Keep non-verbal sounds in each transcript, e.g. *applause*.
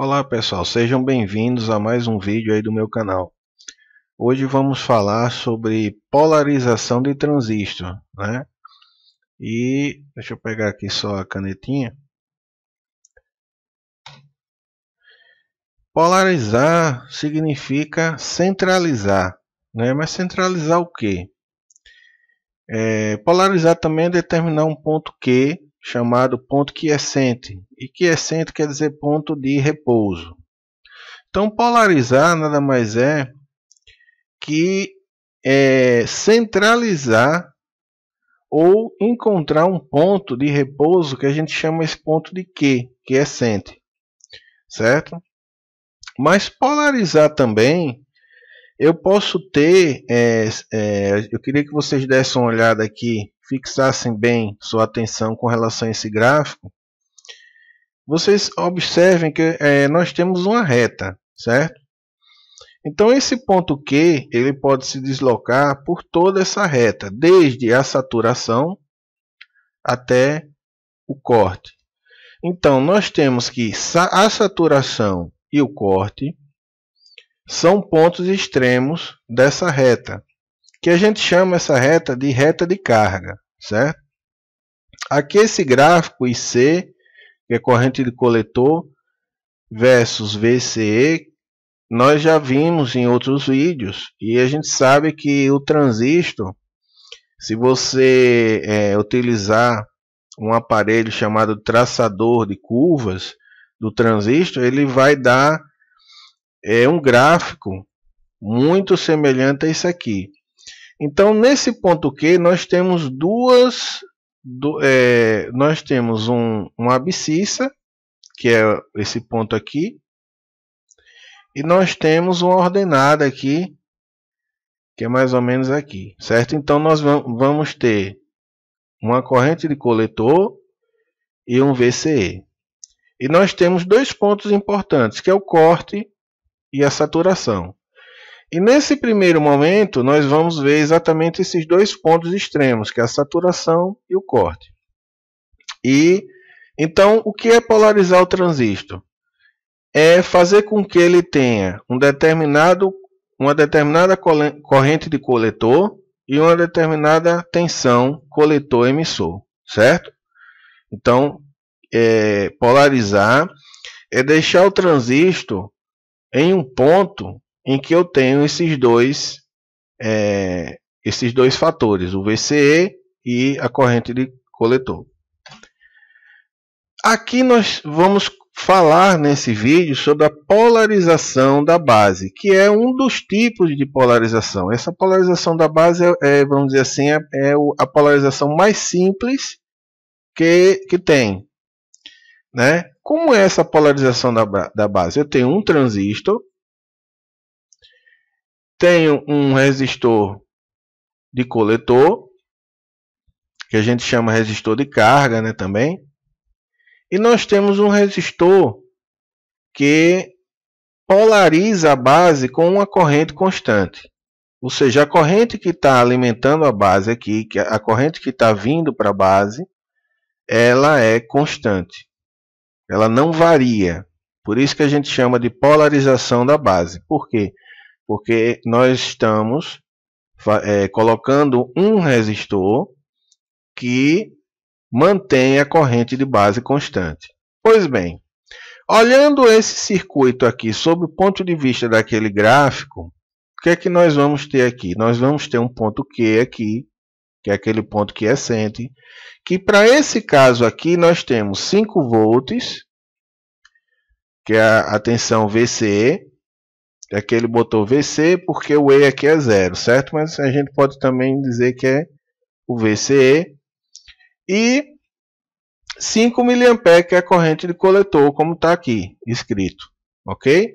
Olá pessoal, sejam bem-vindos a mais um vídeo aí do meu canal. Hoje vamos falar sobre polarização de transistor, né? E deixa eu pegar aqui só a canetinha. Polarizar significa centralizar, né? Mas centralizar o quê? É, polarizar também é determinar um ponto Q chamado ponto quiescente, e quiescente quer dizer ponto de repouso. Então, polarizar nada mais é que é, centralizar ou encontrar um ponto de repouso que a gente chama esse ponto de Q, quiescente, certo? Mas polarizar também, eu posso ter, é, é, eu queria que vocês dessem uma olhada aqui fixassem bem sua atenção com relação a esse gráfico, vocês observem que é, nós temos uma reta, certo? Então esse ponto Q ele pode se deslocar por toda essa reta, desde a saturação até o corte. Então nós temos que a saturação e o corte são pontos extremos dessa reta que a gente chama essa reta de reta de carga, certo? Aqui esse gráfico IC, que é corrente de coletor, versus VCE, nós já vimos em outros vídeos e a gente sabe que o transistor, se você é, utilizar um aparelho chamado traçador de curvas do transistor, ele vai dar é, um gráfico muito semelhante a isso aqui. Então, nesse ponto Q, nós temos duas. Do, é, nós temos um, uma abscissa, que é esse ponto aqui, e nós temos uma ordenada aqui, que é mais ou menos aqui, certo? Então, nós vamos ter uma corrente de coletor e um VCE. E nós temos dois pontos importantes, que é o corte e a saturação. E nesse primeiro momento, nós vamos ver exatamente esses dois pontos extremos, que é a saturação e o corte. E então, o que é polarizar o transistor? É fazer com que ele tenha um determinado, uma determinada corrente de coletor e uma determinada tensão coletor-emissor, certo? Então, é, polarizar é deixar o transistor em um ponto em que eu tenho esses dois, é, esses dois fatores, o VCE e a corrente de coletor. Aqui nós vamos falar nesse vídeo sobre a polarização da base, que é um dos tipos de polarização. Essa polarização da base é, é vamos dizer assim, é, é a polarização mais simples que, que tem. Né? Como é essa polarização da, da base? Eu tenho um transistor tenho um resistor de coletor, que a gente chama resistor de carga né, também. E nós temos um resistor que polariza a base com uma corrente constante. Ou seja, a corrente que está alimentando a base aqui, que a corrente que está vindo para a base, ela é constante. Ela não varia. Por isso que a gente chama de polarização da base. Por quê? porque nós estamos é, colocando um resistor que mantém a corrente de base constante. Pois bem, olhando esse circuito aqui sob o ponto de vista daquele gráfico, o que é que nós vamos ter aqui? Nós vamos ter um ponto Q aqui, que é aquele ponto que é excente, que para esse caso aqui nós temos 5 volts, que é a tensão VC, é que aqui ele botou VC porque o E aqui é zero, certo? Mas a gente pode também dizer que é o VCE. E 5 mA que é a corrente de coletor, como está aqui escrito, ok?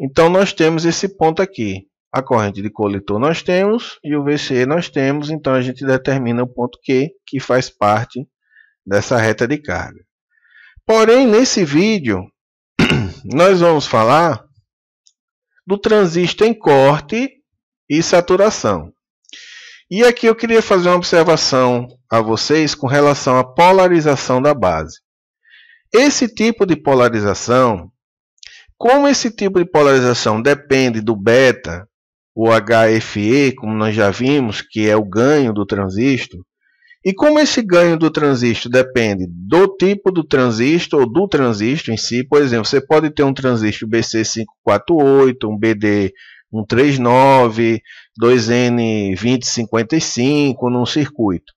Então nós temos esse ponto aqui. A corrente de coletor nós temos e o VCE nós temos, então a gente determina o ponto Q, que faz parte dessa reta de carga. Porém, nesse vídeo, *clears throat* nós vamos falar do transistor em corte e saturação. E aqui eu queria fazer uma observação a vocês com relação à polarização da base. Esse tipo de polarização, como esse tipo de polarização depende do beta, o HFE, como nós já vimos, que é o ganho do transistor, e como esse ganho do transistor depende do tipo do transistor ou do transistor em si, por exemplo, você pode ter um transistor BC548, um BD 139, 2N2055 num circuito.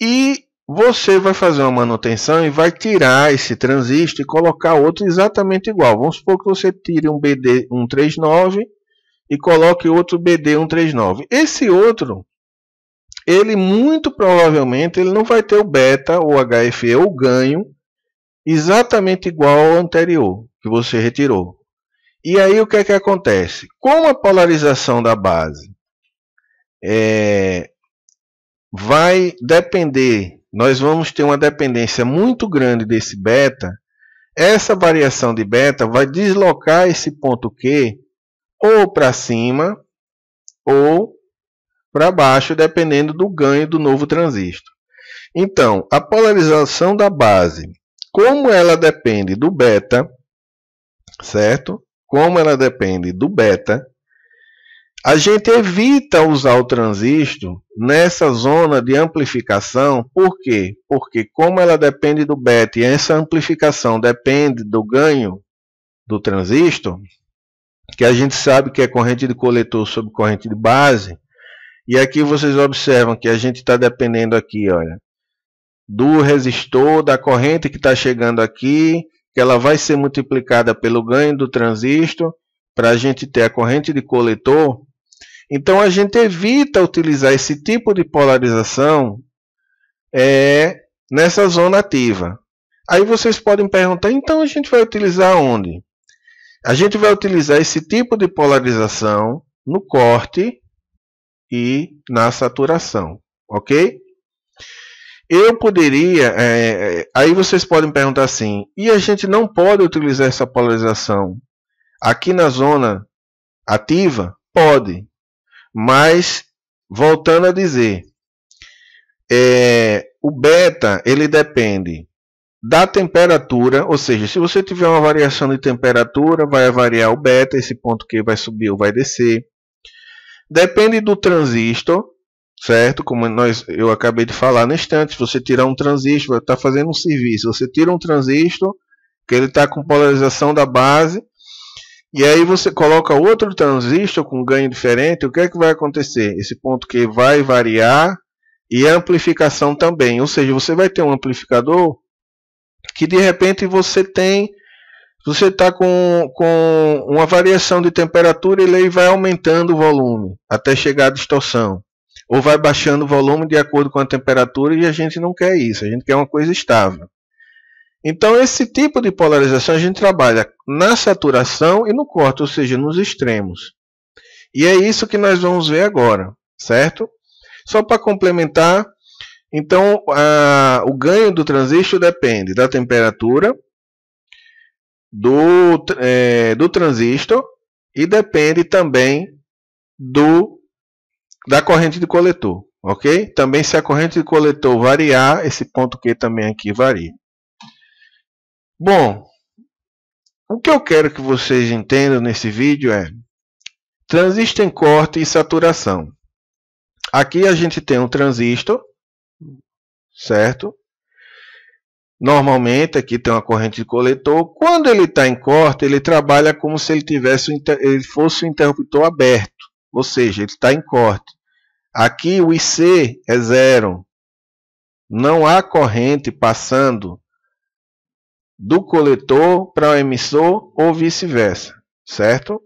E você vai fazer uma manutenção e vai tirar esse transistor e colocar outro exatamente igual. Vamos supor que você tire um BD139 e coloque outro BD139. Esse outro ele muito provavelmente ele não vai ter o beta, o HFE, o ganho exatamente igual ao anterior que você retirou. E aí o que é que acontece? Como a polarização da base é, vai depender, nós vamos ter uma dependência muito grande desse beta, essa variação de beta vai deslocar esse ponto Q ou para cima ou para baixo, dependendo do ganho do novo transistor. Então, a polarização da base, como ela depende do beta, certo? Como ela depende do beta, a gente evita usar o transistor nessa zona de amplificação, por quê? Porque como ela depende do beta e essa amplificação depende do ganho do transistor, que a gente sabe que é corrente de coletor sobre corrente de base, e aqui vocês observam que a gente está dependendo aqui, olha, do resistor, da corrente que está chegando aqui, que ela vai ser multiplicada pelo ganho do transistor, para a gente ter a corrente de coletor. Então a gente evita utilizar esse tipo de polarização é, nessa zona ativa. Aí vocês podem perguntar, então a gente vai utilizar onde? A gente vai utilizar esse tipo de polarização no corte e na saturação, ok? Eu poderia, é, é, aí vocês podem perguntar assim, e a gente não pode utilizar essa polarização aqui na zona ativa? Pode, mas voltando a dizer, é, o beta ele depende da temperatura, ou seja, se você tiver uma variação de temperatura, vai variar o beta, esse ponto que vai subir ou vai descer. Depende do transistor, certo? Como nós, eu acabei de falar no instante, você tirar um transistor, está fazendo um serviço. Você tira um transistor, que ele está com polarização da base, e aí você coloca outro transistor com ganho diferente, o que é que vai acontecer? Esse ponto Q vai variar e a amplificação também. Ou seja, você vai ter um amplificador que de repente você tem você está com, com uma variação de temperatura, ele vai aumentando o volume até chegar à distorção. Ou vai baixando o volume de acordo com a temperatura e a gente não quer isso, a gente quer uma coisa estável. Então, esse tipo de polarização a gente trabalha na saturação e no corte, ou seja, nos extremos. E é isso que nós vamos ver agora, certo? Só para complementar, então a, o ganho do transistor depende da temperatura, do, é, do transistor e depende também do da corrente de coletor, ok? Também se a corrente de coletor variar, esse ponto Q também aqui varia. Bom, o que eu quero que vocês entendam nesse vídeo é transistor em corte e saturação. Aqui a gente tem um transistor, certo? Normalmente aqui tem uma corrente de coletor. Quando ele está em corte, ele trabalha como se ele tivesse ele fosse o um interruptor aberto, ou seja, ele está em corte. Aqui o IC é zero. Não há corrente passando do coletor para o emissor ou vice-versa, certo?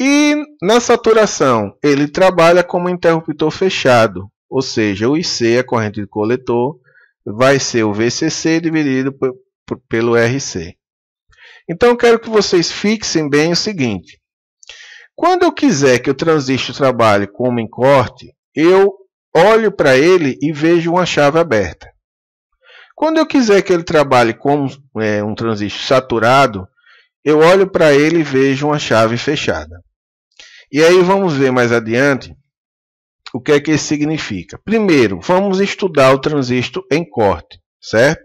E na saturação, ele trabalha como interruptor fechado, ou seja, o IC é corrente de coletor vai ser o VCC dividido por, por, pelo RC. Então, eu quero que vocês fixem bem o seguinte. Quando eu quiser que o transistor trabalhe como em corte, eu olho para ele e vejo uma chave aberta. Quando eu quiser que ele trabalhe como é, um transistor saturado, eu olho para ele e vejo uma chave fechada. E aí vamos ver mais adiante o que é que isso significa? Primeiro, vamos estudar o transistor em corte, certo?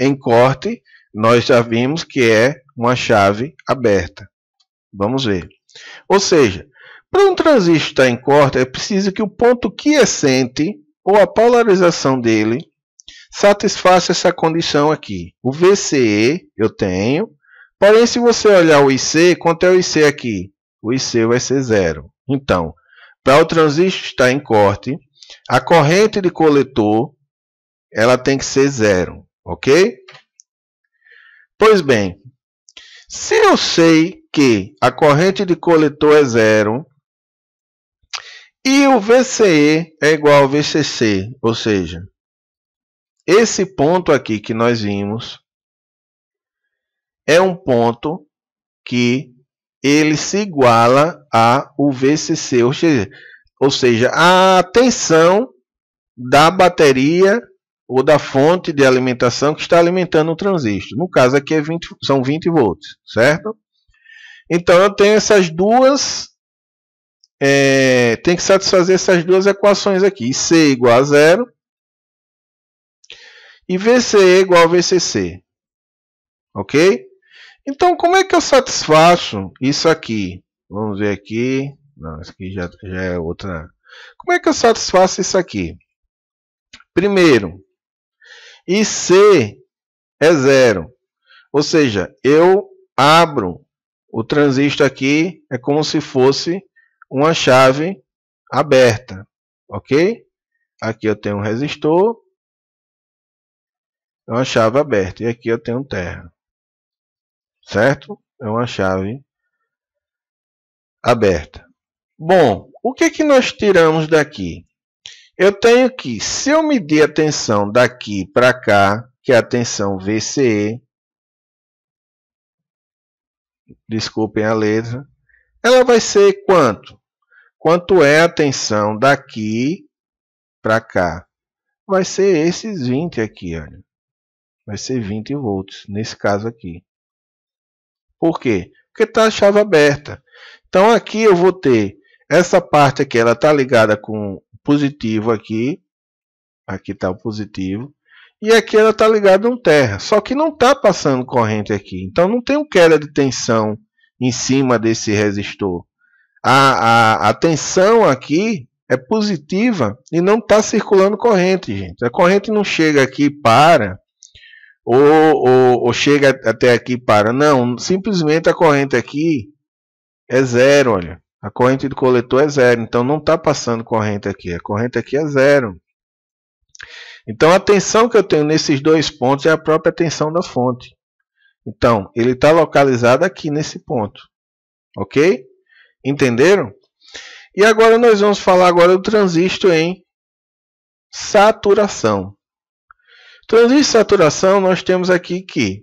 Em corte, nós já vimos que é uma chave aberta. Vamos ver. Ou seja, para um transistor estar em corte, é preciso que o ponto quiescente é ou a polarização dele satisfaça essa condição aqui. O VCE eu tenho, porém se você olhar o IC, quanto é o IC aqui? O IC vai ser zero. Então, para o transistor estar em corte, a corrente de coletor ela tem que ser zero, ok? Pois bem, se eu sei que a corrente de coletor é zero e o VCE é igual ao VCC, ou seja, esse ponto aqui que nós vimos é um ponto que ele se iguala a o VCC, ou seja, a tensão da bateria ou da fonte de alimentação que está alimentando o transistor. No caso aqui é 20, são 20 volts, certo? Então eu tenho essas duas, é, tem que satisfazer essas duas equações aqui, C igual a zero e VCE igual a VCC, ok? Então, como é que eu satisfaço isso aqui? Vamos ver aqui. Não, isso aqui já, já é outra. Como é que eu satisfaço isso aqui? Primeiro, IC é zero. Ou seja, eu abro o transistor aqui, é como se fosse uma chave aberta, ok? Aqui eu tenho um resistor, uma chave aberta, e aqui eu tenho terra certo? É uma chave aberta. Bom, o que, é que nós tiramos daqui? Eu tenho que, se eu medir a tensão daqui para cá, que é a tensão VCE, desculpem a letra, ela vai ser quanto? Quanto é a tensão daqui para cá? Vai ser esses 20 aqui, olha. Vai ser 20 volts, nesse caso aqui. Por quê? Porque está a chave aberta. Então aqui eu vou ter essa parte aqui, ela está ligada com positivo aqui. Aqui está o positivo. E aqui ela está ligada a um terra. Só que não está passando corrente aqui. Então não tem um queda de tensão em cima desse resistor. A, a, a tensão aqui é positiva e não está circulando corrente, gente. A corrente não chega aqui para ou, ou, ou chega até aqui para. Não, simplesmente a corrente aqui é zero, olha. A corrente do coletor é zero, então não está passando corrente aqui. A corrente aqui é zero. Então a tensão que eu tenho nesses dois pontos é a própria tensão da fonte. Então, ele está localizado aqui nesse ponto. Ok? Entenderam? E agora nós vamos falar agora do transistor em saturação. Transistor de saturação, nós temos aqui que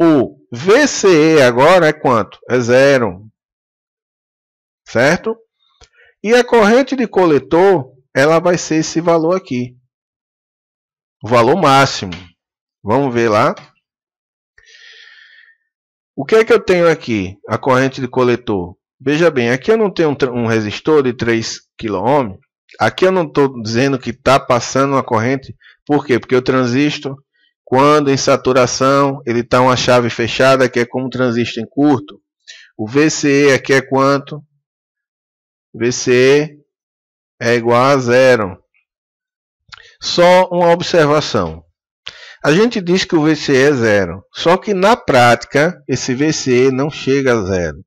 o VCE agora é quanto? É zero. Certo? E a corrente de coletor, ela vai ser esse valor aqui. O valor máximo. Vamos ver lá. O que é que eu tenho aqui? A corrente de coletor. Veja bem, aqui eu não tenho um, resistor de 3 kΩ. Aqui eu não estou dizendo que está passando uma corrente. Por quê? Porque o transistor, quando em saturação, ele está uma chave fechada, que é como um transistor em curto. O VCE aqui é quanto? VCE é igual a zero. Só uma observação. A gente diz que o VCE é zero, só que na prática esse VCE não chega a zero.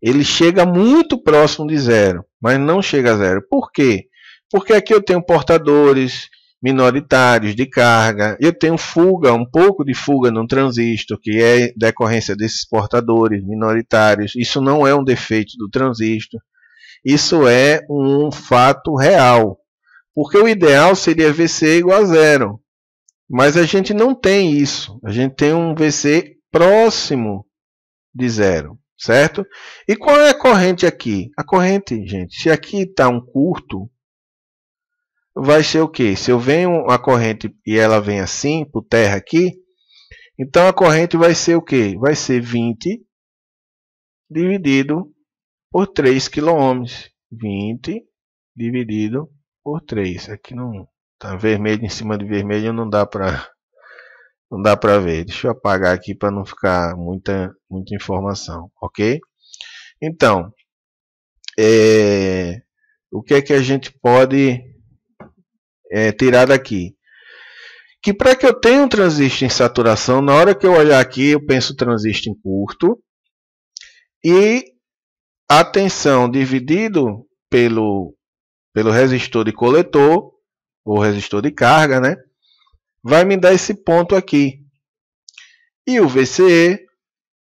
Ele chega muito próximo de zero mas não chega a zero. Por quê? Porque aqui eu tenho portadores minoritários de carga, eu tenho fuga, um pouco de fuga no transistor, que é decorrência desses portadores minoritários. Isso não é um defeito do transistor, isso é um fato real. Porque o ideal seria VC igual a zero. Mas a gente não tem isso. A gente tem um VC próximo de zero. Certo? E qual é a corrente aqui? A corrente, gente, se aqui está um curto, vai ser o que? Se eu venho a corrente e ela vem assim, por terra aqui, então a corrente vai ser o que? Vai ser 20 dividido por 3 km. 20 dividido por 3. Aqui não está vermelho em cima de vermelho, não dá para não dá para ver. Deixa eu apagar aqui para não ficar muita, muita informação, ok? Então, é, o que é que a gente pode é, tirar daqui? Que para que eu tenha um transistor em saturação, na hora que eu olhar aqui, eu penso transistor em curto e a tensão dividido pelo, pelo resistor de coletor, ou resistor de carga, né? vai me dar esse ponto aqui. E o VCE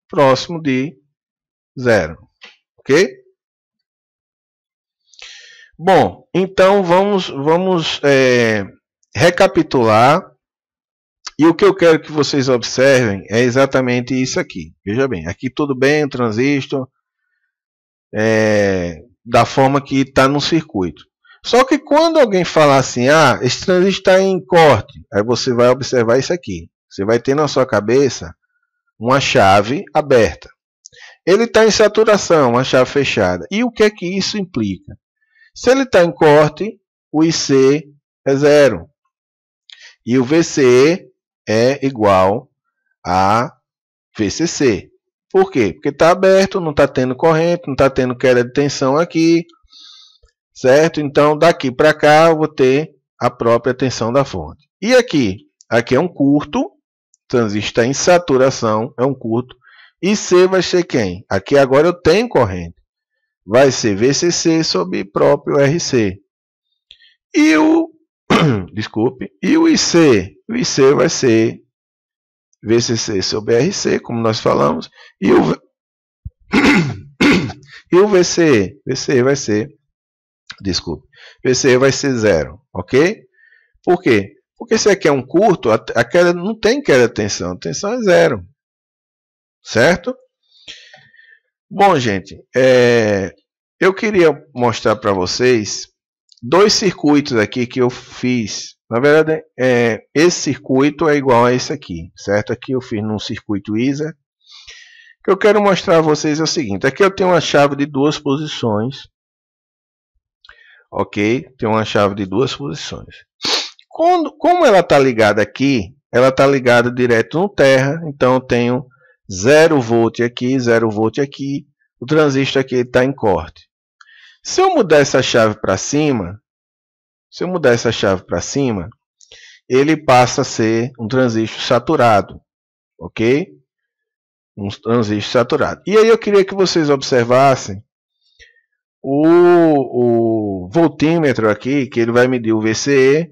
próximo de zero. Ok? Bom, então vamos, vamos é, recapitular. E o que eu quero que vocês observem é exatamente isso aqui. Veja bem, aqui tudo bem, o transistor, é, da forma que está no circuito. Só que quando alguém falar assim, ah, esse transistor está em corte, aí você vai observar isso aqui. Você vai ter na sua cabeça uma chave aberta. Ele está em saturação, uma chave fechada. E o que é que isso implica? Se ele está em corte, o IC é zero. E o VCE é igual a VCC. Por quê? Porque está aberto, não está tendo corrente, não está tendo queda de tensão aqui, certo? Então, daqui para cá, eu vou ter a própria tensão da fonte. E aqui? Aqui é um curto, transistor em saturação, é um curto. E C vai ser quem? Aqui agora eu tenho corrente. Vai ser VCC sobre próprio RC. E o *coughs* desculpe, e o IC? O IC vai ser VCC sobre RC, como nós falamos, e o *coughs* e o VC, VC vai ser Desculpe. PCE vai ser zero, ok? Por quê? Porque se aqui é um curto, a queda não tem queda de tensão, a tensão é zero. Certo? Bom, gente, é, eu queria mostrar para vocês dois circuitos aqui que eu fiz. Na verdade, é, esse circuito é igual a esse aqui, certo? Aqui eu fiz num circuito ISA. O que eu quero mostrar a vocês é o seguinte. Aqui eu tenho uma chave de duas posições ok? Tem uma chave de duas posições. Quando, como ela está ligada aqui, ela está ligada direto no terra, então eu tenho 0 volt aqui, 0 volt aqui, o transistor aqui está em corte. Se eu mudar essa chave para cima, se eu mudar essa chave para cima, ele passa a ser um transistor saturado, ok? Um transistor saturado. E aí eu queria que vocês observassem o, o voltímetro aqui, que ele vai medir o VCE,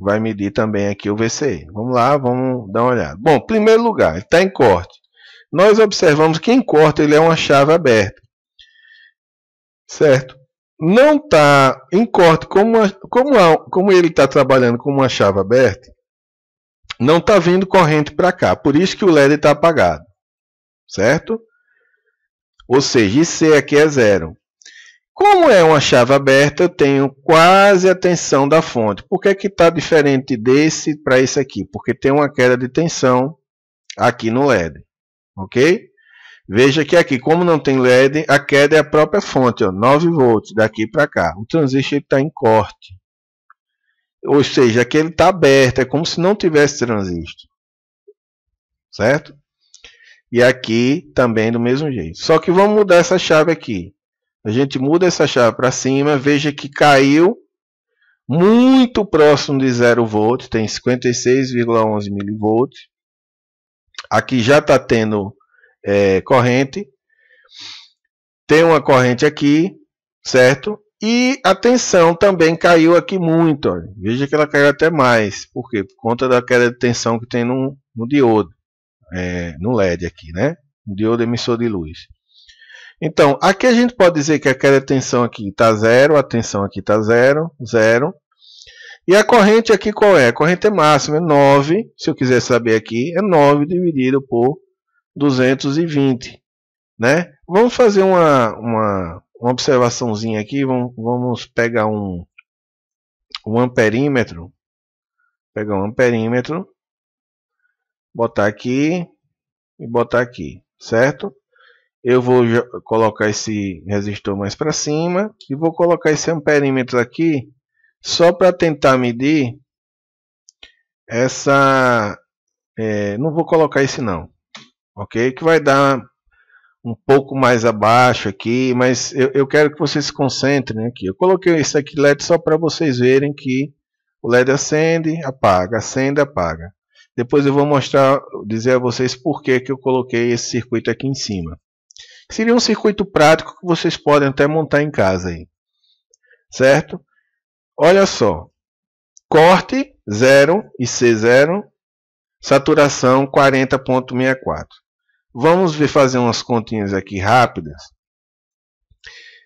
vai medir também aqui o VCE. Vamos lá, vamos dar uma olhada. Bom, primeiro lugar, ele está em corte. Nós observamos que em corte ele é uma chave aberta, certo? Não está em corte, como, a, como, a, como ele está trabalhando com uma chave aberta, não está vindo corrente para cá, por isso que o LED está apagado, certo? Ou seja, IC aqui é zero. Como é uma chave aberta, eu tenho quase a tensão da fonte. Por que é que está diferente desse para esse aqui? Porque tem uma queda de tensão aqui no LED, ok? Veja que aqui, como não tem LED, a queda é a própria fonte, ó, 9 volts daqui para cá. O transistor está em corte. Ou seja, aqui ele está aberto, é como se não tivesse transistor. Certo? E aqui também do mesmo jeito. Só que vamos mudar essa chave aqui. A gente muda essa chave para cima, veja que caiu muito próximo de 0 volt, tem 56,11 mV. Aqui já está tendo é, corrente. Tem uma corrente aqui, certo? E a tensão também caiu aqui muito. Ó. Veja que ela caiu até mais. Por quê? Por conta da queda de tensão que tem no, no diodo. É, no LED aqui, né? Um diodo emissor de luz. Então, aqui a gente pode dizer que aquela tensão aqui está zero, a tensão aqui está zero, zero. E a corrente aqui qual é? A corrente é máxima é 9, se eu quiser saber aqui, é 9 dividido por 220. Né? Vamos fazer uma, uma, uma observaçãozinha aqui, vamos, vamos pegar um, um amperímetro, pegar um amperímetro, botar aqui e botar aqui, certo? eu vou colocar esse resistor mais para cima e vou colocar esse amperímetro aqui só para tentar medir essa é, não vou colocar esse não ok que vai dar um pouco mais abaixo aqui mas eu, eu quero que vocês se concentrem né, aqui eu coloquei esse aqui LED só para vocês verem que o LED acende apaga acende apaga depois eu vou mostrar dizer a vocês por que que eu coloquei esse circuito aqui em cima Seria um circuito prático que vocês podem até montar em casa aí. Certo? Olha só. Corte 0 e C0, saturação 40.64. Vamos ver fazer umas continhas aqui rápidas.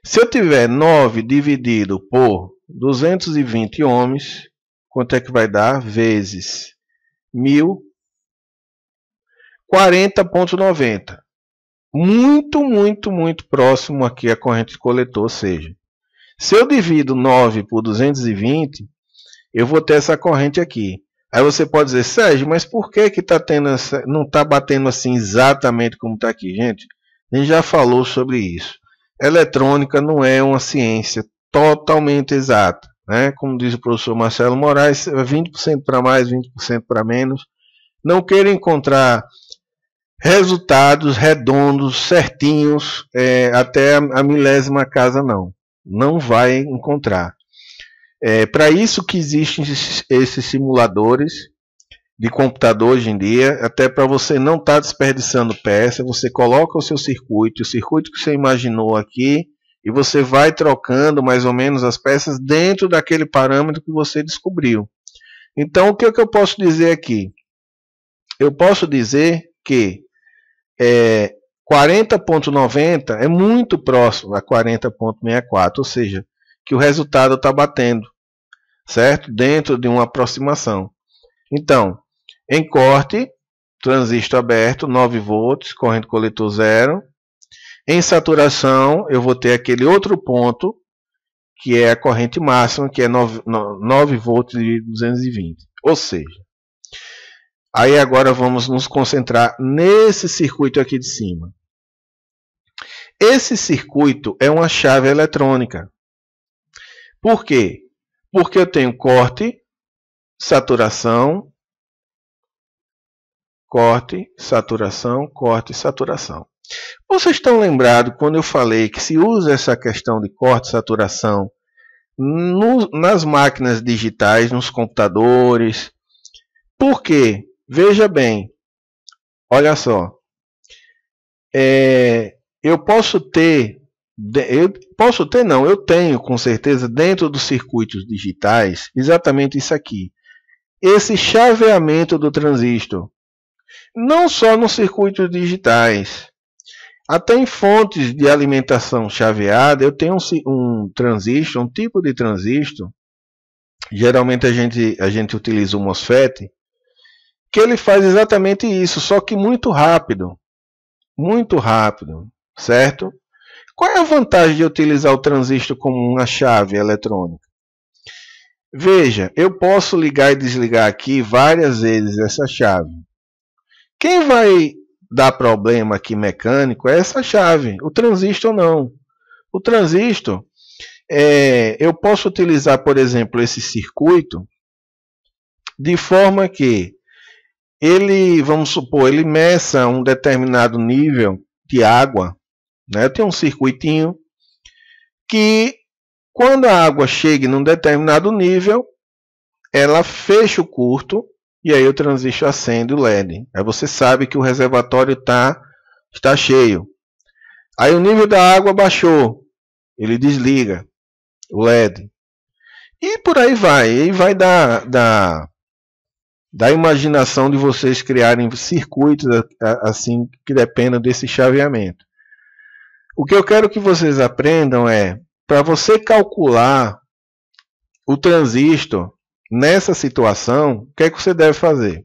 Se eu tiver 9 dividido por 220 ohms, quanto é que vai dar? Vezes 1000, 40.90 muito, muito, muito próximo aqui à corrente de coletor, seja, se eu divido 9 por 220, eu vou ter essa corrente aqui. Aí você pode dizer, Sérgio, mas por que, que tá tendo essa, não está batendo assim exatamente como está aqui? Gente, a gente já falou sobre isso. Eletrônica não é uma ciência totalmente exata. Né? Como diz o professor Marcelo Moraes, 20% é para mais, 20% para menos. Não queira encontrar resultados redondos, certinhos, é, até a milésima casa não. Não vai encontrar. É para isso que existem esses simuladores de computador hoje em dia, até para você não estar tá desperdiçando peça, você coloca o seu circuito, o circuito que você imaginou aqui, e você vai trocando mais ou menos as peças dentro daquele parâmetro que você descobriu. Então, o que, é que eu posso dizer aqui? Eu posso dizer que é, 40,90 é muito próximo a 40,64, ou seja, que o resultado está batendo, certo? Dentro de uma aproximação. Então, em corte, transistor aberto, 9 volts, corrente coletor zero. Em saturação, eu vou ter aquele outro ponto, que é a corrente máxima, que é 9, 9 volts e 220. Ou seja, Aí agora vamos nos concentrar nesse circuito aqui de cima. Esse circuito é uma chave eletrônica. Por quê? Porque eu tenho corte, saturação, corte, saturação, corte, saturação. Vocês estão lembrados quando eu falei que se usa essa questão de corte, saturação no, nas máquinas digitais, nos computadores? Por quê? Veja bem, olha só. É, eu posso ter, eu posso ter não, eu tenho com certeza dentro dos circuitos digitais exatamente isso aqui. Esse chaveamento do transistor. Não só nos circuitos digitais. Até em fontes de alimentação chaveada, eu tenho um, um transistor, um tipo de transistor. Geralmente a gente, a gente utiliza o MOSFET que ele faz exatamente isso, só que muito rápido. Muito rápido, certo? Qual é a vantagem de utilizar o transistor como uma chave eletrônica? Veja, eu posso ligar e desligar aqui várias vezes essa chave. Quem vai dar problema aqui mecânico é essa chave, o transistor não. O transistor, é, eu posso utilizar, por exemplo, esse circuito de forma que ele, vamos supor, ele meça um determinado nível de água, né? Tem um circuitinho que quando a água chega num determinado nível, ela fecha o curto e aí o transistor acende o LED. Aí você sabe que o reservatório tá, está cheio. Aí o nível da água baixou, ele desliga o LED. E por aí vai, e vai dar, dar da imaginação de vocês criarem circuitos assim que dependam desse chaveamento. O que eu quero que vocês aprendam é para você calcular o transistor nessa situação, o que é que você deve fazer?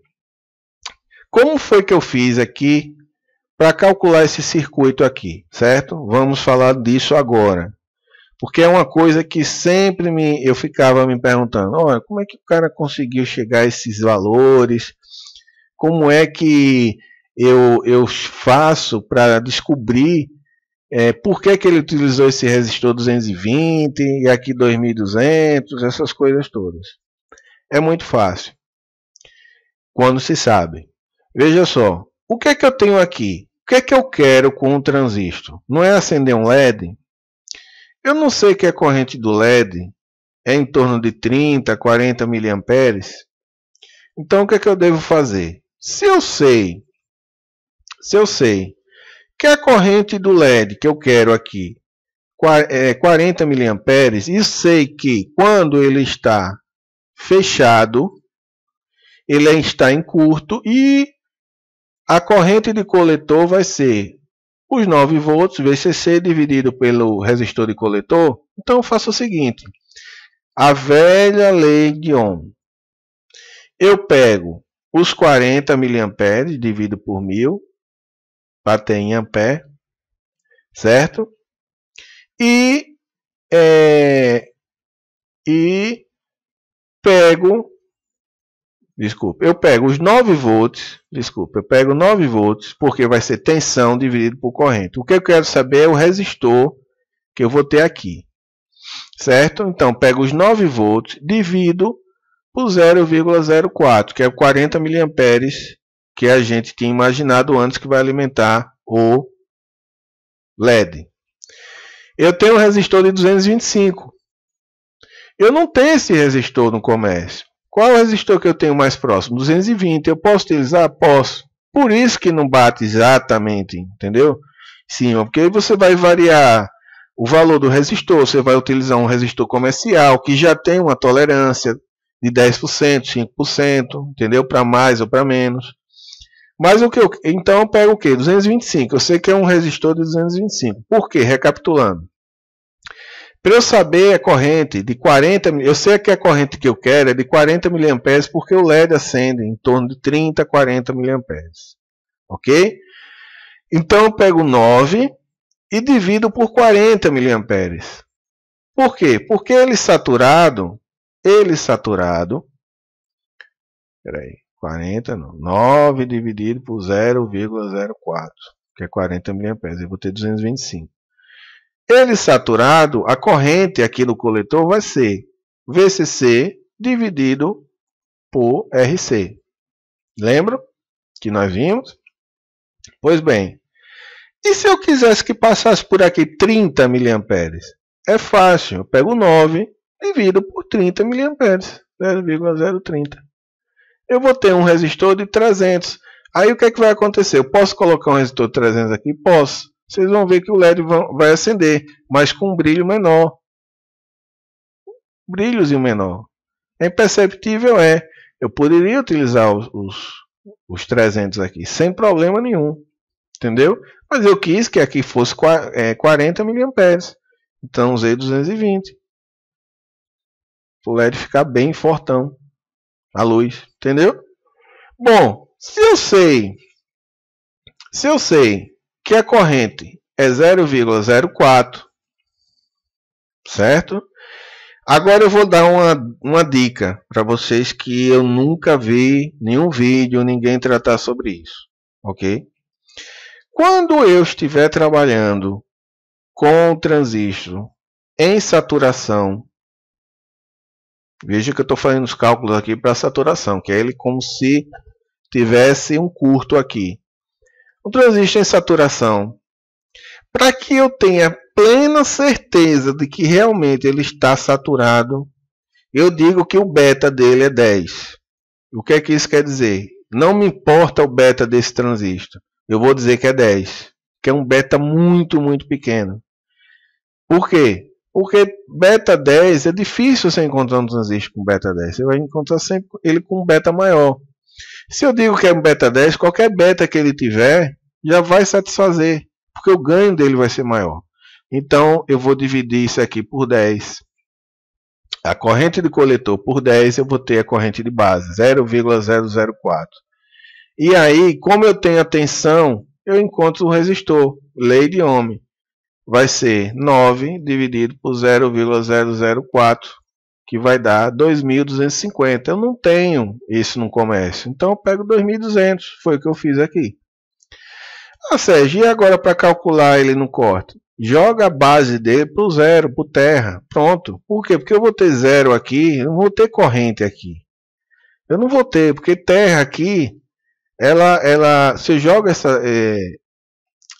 Como foi que eu fiz aqui para calcular esse circuito aqui, certo? Vamos falar disso agora. Porque é uma coisa que sempre me, eu ficava me perguntando, olha, como é que o cara conseguiu chegar a esses valores? Como é que eu, eu faço para descobrir é, por que, é que ele utilizou esse resistor 220 e aqui 2200, essas coisas todas. É muito fácil, quando se sabe. Veja só, o que é que eu tenho aqui? O que é que eu quero com um transistor? Não é acender um LED? Eu não sei que a é corrente do LED é em torno de 30, 40 miliamperes. Então o que é que eu devo fazer? Se eu sei, se eu sei que a corrente do LED que eu quero aqui é 40 miliamperes e sei que quando ele está fechado, ele está em curto e a corrente de coletor vai ser os 9 volts VCC dividido pelo resistor de coletor. Então faço o seguinte: a velha lei de Ohm. Eu pego os 40 mA dividido por 1000 para ter em ampere, certo? E é, e pego Desculpa, eu pego os 9 volts, desculpa, eu pego 9 volts, porque vai ser tensão dividido por corrente. O que eu quero saber é o resistor que eu vou ter aqui. Certo? Então, pego os 9 volts, divido por 0,04, que é 40 mA que a gente tinha imaginado antes que vai alimentar o LED. Eu tenho um resistor de 225. Eu não tenho esse resistor no comércio. Qual é resistor que eu tenho mais próximo? 220. Eu posso utilizar? Posso. Por isso que não bate exatamente, entendeu? Sim, porque você vai variar o valor do resistor. Você vai utilizar um resistor comercial que já tem uma tolerância de 10%, 5%, entendeu? Para mais ou para menos. Mas o que eu, então eu pego o que? 225. Eu sei que é um resistor de 225. Por quê? Recapitulando. Para eu saber a corrente de 40, eu sei que a corrente que eu quero é de 40 mA, porque o LED acende em torno de 30, 40 mA. Ok? Então eu pego 9 e divido por 40 mA. Por quê? Porque ele saturado, ele saturado, peraí, 40 não, 9 dividido por 0,04, que é 40 mA, eu vou ter 225. Ele saturado, a corrente aqui no coletor vai ser VCC dividido por RC. Lembram que nós vimos? Pois bem, e se eu quisesse que passasse por aqui 30 mA? É fácil, eu pego 9, divido por 30 mA, 0,030. Eu vou ter um resistor de 300. Aí o que, é que vai acontecer? Eu posso colocar um resistor de 300 aqui? Posso vocês vão ver que o LED vai acender, mas com um brilho menor. Brilhozinho menor. É imperceptível? É. Eu poderia utilizar os, os, os 300 aqui sem problema nenhum. Entendeu? Mas eu quis que aqui fosse 40 é, mA. Então usei 220. O LED ficar bem fortão. A luz. Entendeu? Bom, se eu sei. Se eu sei que a corrente é 0,04, certo? Agora eu vou dar uma, uma dica para vocês que eu nunca vi nenhum vídeo, ninguém tratar sobre isso, ok? Quando eu estiver trabalhando com o transistor em saturação, veja que eu estou fazendo os cálculos aqui para saturação, que é ele como se tivesse um curto aqui, um transistor em saturação, para que eu tenha plena certeza de que realmente ele está saturado, eu digo que o beta dele é 10. O que é que isso quer dizer? Não me importa o beta desse transistor. Eu vou dizer que é 10, que é um beta muito, muito pequeno. Por quê? Porque beta 10 é difícil você encontrar um transistor com beta 10. Você vai encontrar sempre ele com um beta maior. Se eu digo que é um beta 10, qualquer beta que ele tiver, já vai satisfazer, porque o ganho dele vai ser maior. Então eu vou dividir isso aqui por 10. A corrente de coletor por 10, eu vou ter a corrente de base, 0,004. E aí, como eu tenho a tensão, eu encontro o resistor, lei de Ohm. Vai ser 9 dividido por 0,004, que vai dar 2.250. Eu não tenho isso no comércio, então eu pego 2.200, foi o que eu fiz aqui. Ah, Sérgio, e agora para calcular ele no corte? Joga a base dele para o zero, para terra. Pronto. Por quê? Porque eu vou ter zero aqui, eu não vou ter corrente aqui. Eu não vou ter, porque terra aqui, ela, ela, você joga essa, é,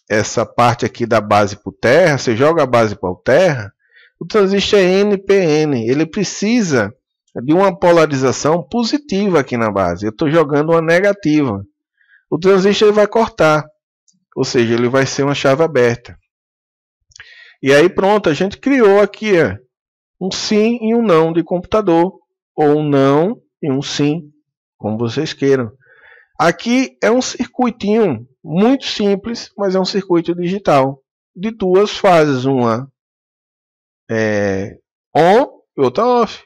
essa parte aqui da base para terra, você joga a base para o terra, o transistor é NPN, ele precisa de uma polarização positiva aqui na base. Eu estou jogando uma negativa. O transistor vai cortar. Ou seja, ele vai ser uma chave aberta. E aí pronto, a gente criou aqui um sim e um não de computador, ou um não e um sim, como vocês queiram. Aqui é um circuitinho muito simples, mas é um circuito digital de duas fases, uma é, on e outra off,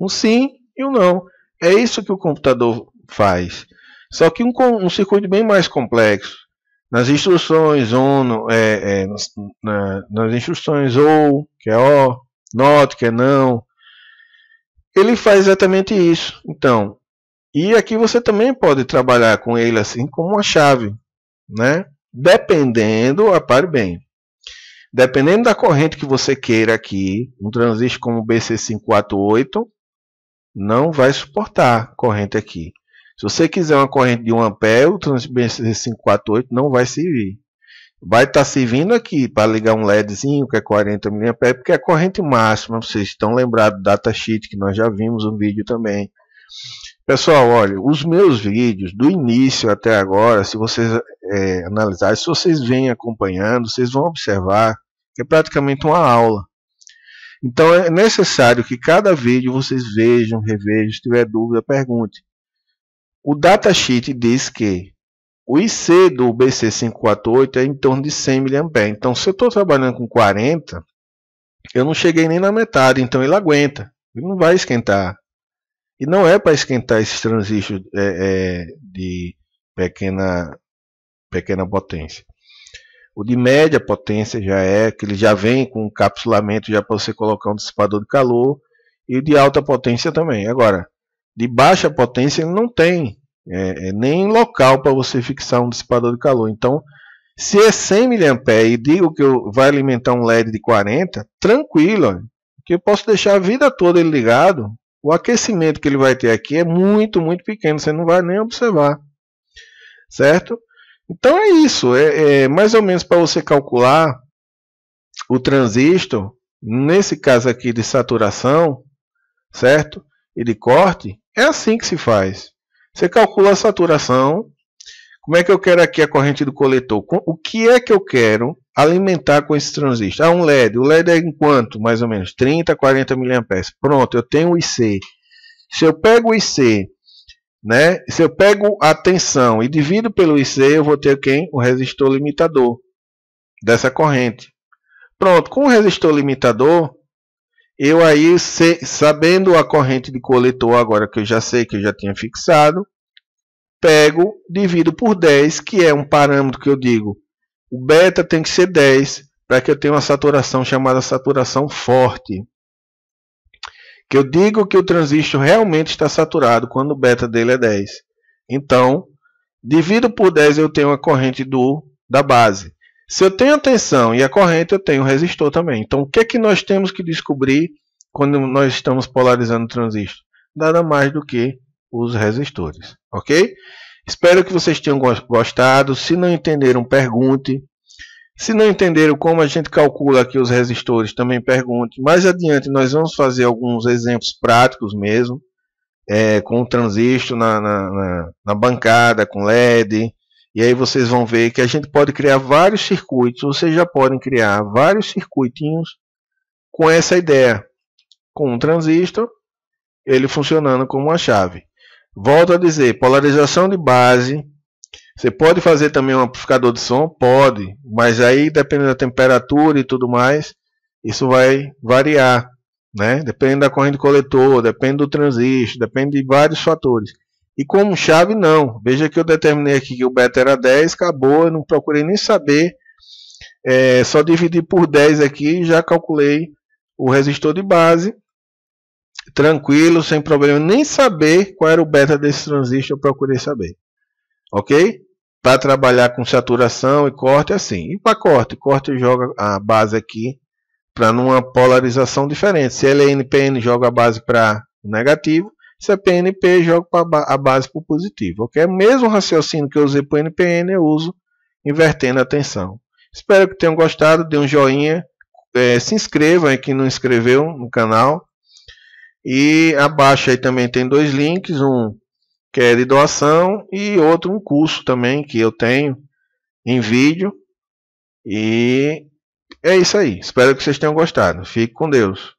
um sim e um não. É isso que o computador faz. Só que um, um circuito bem mais complexo nas instruções ONU, é, é, nas, na, nas instruções ou, que é ó, not, que é não. Ele faz exatamente isso. Então, e aqui você também pode trabalhar com ele assim como uma chave, né? Dependendo, apare bem. Dependendo da corrente que você queira aqui, um transistor como BC548 não vai suportar corrente aqui. Se você quiser uma corrente de 1 ampere, o transmissor 548 não vai servir. Vai estar tá servindo aqui para ligar um LEDzinho que é 40 mA, porque é a corrente máxima. Vocês estão lembrados do datasheet que nós já vimos um vídeo também. Pessoal, olha, os meus vídeos do início até agora, se vocês é, analisarem, se vocês vêm acompanhando, vocês vão observar que é praticamente uma aula. Então é necessário que cada vídeo vocês vejam, revejam, se tiver dúvida, pergunte. O datasheet diz que o IC do BC548 é em torno de 100 mA. Então, se eu estou trabalhando com 40, eu não cheguei nem na metade, então ele aguenta, ele não vai esquentar. E não é para esquentar esses transistores é, é, de pequena, pequena potência. O de média potência já é, que ele já vem com um capsulamento já para você colocar um dissipador de calor. E o de alta potência também. Agora, de baixa potência ele não tem é, é nem local para você fixar um dissipador de calor. Então, se é 100 mA e digo que eu, vai alimentar um LED de 40, tranquilo, porque que eu posso deixar a vida toda ele ligado. O aquecimento que ele vai ter aqui é muito, muito pequeno, você não vai nem observar, certo? Então é isso, é, é mais ou menos para você calcular o transistor, nesse caso aqui de saturação, certo? E de corte, é assim que se faz. Você calcula a saturação. Como é que eu quero aqui a corrente do coletor? O que é que eu quero alimentar com esse transistor? Ah, um LED. O LED é em quanto? Mais ou menos 30, 40 mA. Pronto, eu tenho o IC. Se eu pego o IC, né? Se eu pego a tensão e divido pelo IC, eu vou ter quem? O resistor limitador dessa corrente. Pronto, com o resistor limitador, eu aí, se, sabendo a corrente de coletor, agora que eu já sei que eu já tinha fixado, pego, divido por 10, que é um parâmetro que eu digo, o beta tem que ser 10 para que eu tenha uma saturação chamada saturação forte. Que eu digo que o transistor realmente está saturado quando o beta dele é 10. Então, divido por 10 eu tenho a corrente do da base. Se eu tenho a tensão e a corrente, eu tenho o resistor também. Então, o que é que nós temos que descobrir quando nós estamos polarizando o transistor? Nada mais do que os resistores, ok? Espero que vocês tenham gostado. Se não entenderam, pergunte. Se não entenderam como a gente calcula aqui os resistores, também pergunte. Mais adiante, nós vamos fazer alguns exemplos práticos mesmo, é, com o transistor na, na, na, na bancada, com LED, e aí vocês vão ver que a gente pode criar vários circuitos, vocês já podem criar vários circuitinhos com essa ideia, com um transistor, ele funcionando como uma chave. Volto a dizer, polarização de base. Você pode fazer também um amplificador de som? Pode, mas aí dependendo da temperatura e tudo mais, isso vai variar, né? Depende da corrente coletor, depende do transistor, depende de vários fatores. E como chave, não. Veja que eu determinei aqui que o beta era 10, acabou, eu não procurei nem saber. É, só dividi por 10 aqui, já calculei o resistor de base. Tranquilo, sem problema, nem saber qual era o beta desse transistor, eu procurei saber. Ok? Para trabalhar com saturação e corte, assim. E para corte? Corte joga a base aqui para numa polarização diferente. Se ele é NPN, joga a base para negativo se é PNP, jogo a base para o positivo. ok? O mesmo raciocínio que eu usei para o NPN, eu uso invertendo a tensão. Espero que tenham gostado, dê um joinha, é, se inscreva aí quem não inscreveu no canal. E abaixo aí também tem dois links, um que é de doação e outro um curso também que eu tenho em vídeo. E é isso aí. Espero que vocês tenham gostado. Fique com Deus.